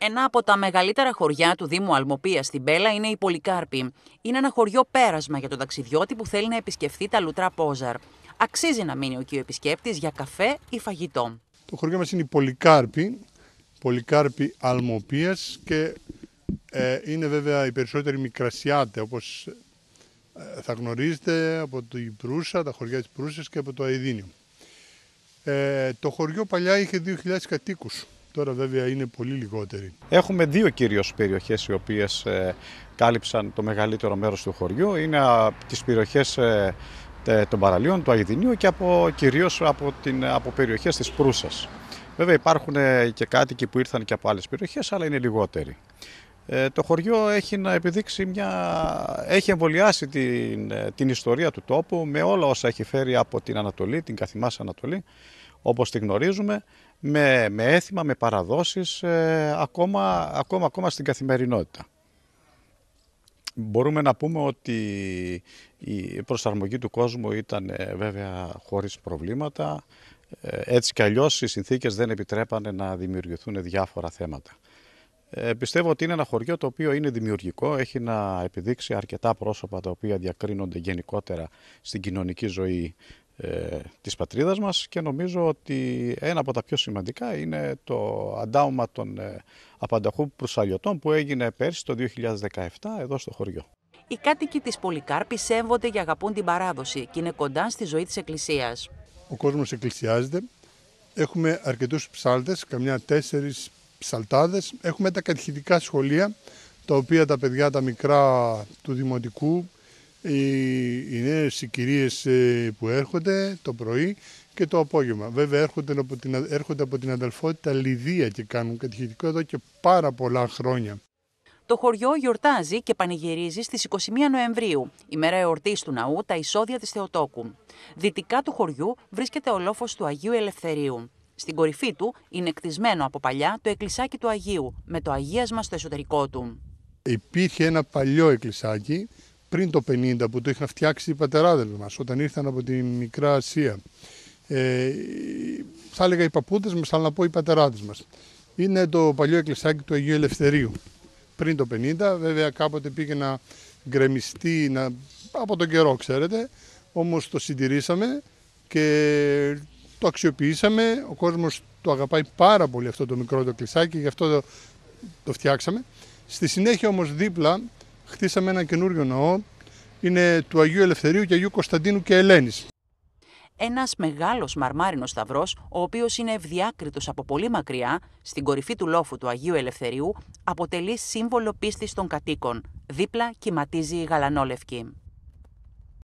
Ένα από τα μεγαλύτερα χωριά του Δήμου Αλμοπίας στην Πέλα είναι η Πολυκάρπη. Είναι ένα χωριό πέρασμα για τον ταξιδιώτη που θέλει να επισκεφθεί τα Λουτρά Πόζαρ. Αξίζει να μείνει ο ο επισκέπτης για καφέ ή φαγητό. Το χωριό μας είναι η Πολυκάρπη, Πολυκάρπη Αλμοπίας και ε, είναι βέβαια οι περισσότεροι μικρασιάτε όπως ε, θα γνωρίζετε από την Προύσα, τα χωριά της Προύσας και από το Αιδίνιο. Ε, το χωριό παλιά είχε 2.000 κατοίκους Τώρα βέβαια είναι πολύ λιγότεροι. Έχουμε δύο κυρίως περιοχές οι οποίες ε, κάλυψαν το μεγαλύτερο μέρος του χωριού. Είναι τις περιοχές ε, των παραλίων, του Αγιδινίου και από, κυρίως από, την, από περιοχές της Προύσας. Βέβαια υπάρχουν ε, και κάτοικοι που ήρθαν και από άλλες περιοχές, αλλά είναι λιγότεροι. το χωριό έχει να επιδείξει μια... έχει εμβολιάσει την, την ιστορία του τόπου με όλα όσα έχει φέρει από την Ανατολή, την καθημάς Ανατολή όπως τη γνωρίζουμε, με, με έθιμα, με παραδόσεις, ε, ακόμα, ακόμα, ακόμα στην καθημερινότητα. Μπορούμε να πούμε ότι η προσαρμογή του κόσμου ήταν ε, βέβαια χωρίς προβλήματα. Ε, έτσι κι αλλιώς οι συνθήκες δεν επιτρέπανε να δημιουργηθούν διάφορα θέματα. πιστεύω ότι είναι ένα χωριό το οποίο είναι δημιουργικό, έχει να επιδείξει αρκετά πρόσωπα τα οποία διακρίνονται γενικότερα στην κοινωνική ζωή ε, της πατρίδας μας και νομίζω ότι ένα από τα πιο σημαντικά είναι το αντάωμα των ε, απανταχού που έγινε πέρσι το 2017 εδώ στο χωριό. Οι κάτοικοι της Πολυκάρπης σέβονται και αγαπούν την παράδοση και είναι κοντά στη ζωή της Εκκλησίας. Ο κόσμος εκκλησιάζεται. Έχουμε αρκετούς ψάλτες, καμιά τέσσερις ψαλτάδες. Έχουμε τα κατηχητικά σχολεία, τα οποία τα παιδιά τα μικρά του Δημοτικού οι, οι νέες ε, που έρχονται το πρωί και το απόγευμα. Βέβαια έρχονται από την, έρχονται από την αδελφότητα Λιδία και κάνουν κατηχητικό εδώ και πάρα πολλά χρόνια. Το χωριό γιορτάζει και πανηγυρίζει στις 21 Νοεμβρίου, ημέρα εορτής του ναού, τα εισόδια της Θεοτόκου. Δυτικά του χωριού βρίσκεται ο λόφος του Αγίου Ελευθερίου. Στην κορυφή του είναι κτισμένο από παλιά το εκκλησάκι του Αγίου, με το αγίασμα στο εσωτερικό του. Υπήρχε ένα παλιό εκκλησάκι, πριν το 50 που το είχαν φτιάξει οι πατεράδες μας όταν ήρθαν από τη Μικρά Ασία. Ε, θα έλεγα οι παππούδες μας, αλλά να πω οι πατεράδες μας. Είναι το παλιό εκκλησάκι του Αγίου Ελευθερίου. Πριν το 50, βέβαια κάποτε πήγε να γκρεμιστεί από τον καιρό, ξέρετε. Όμως το συντηρήσαμε και το αξιοποιήσαμε. Ο κόσμος το αγαπάει πάρα πολύ αυτό το μικρό το κλεισάκι, γι' αυτό το, το φτιάξαμε. Στη συνέχεια όμως δίπλα χτίσαμε ένα καινούριο ναό. Είναι του Αγίου Ελευθερίου και Αγίου Κωνσταντίνου και Ελένης. Ένας μεγάλος μαρμάρινος σταυρός, ο οποίος είναι ευδιάκριτος από πολύ μακριά, στην κορυφή του λόφου του Αγίου Ελευθερίου, αποτελεί σύμβολο πίστης των κατοίκων. Δίπλα κυματίζει η γαλανόλευκη.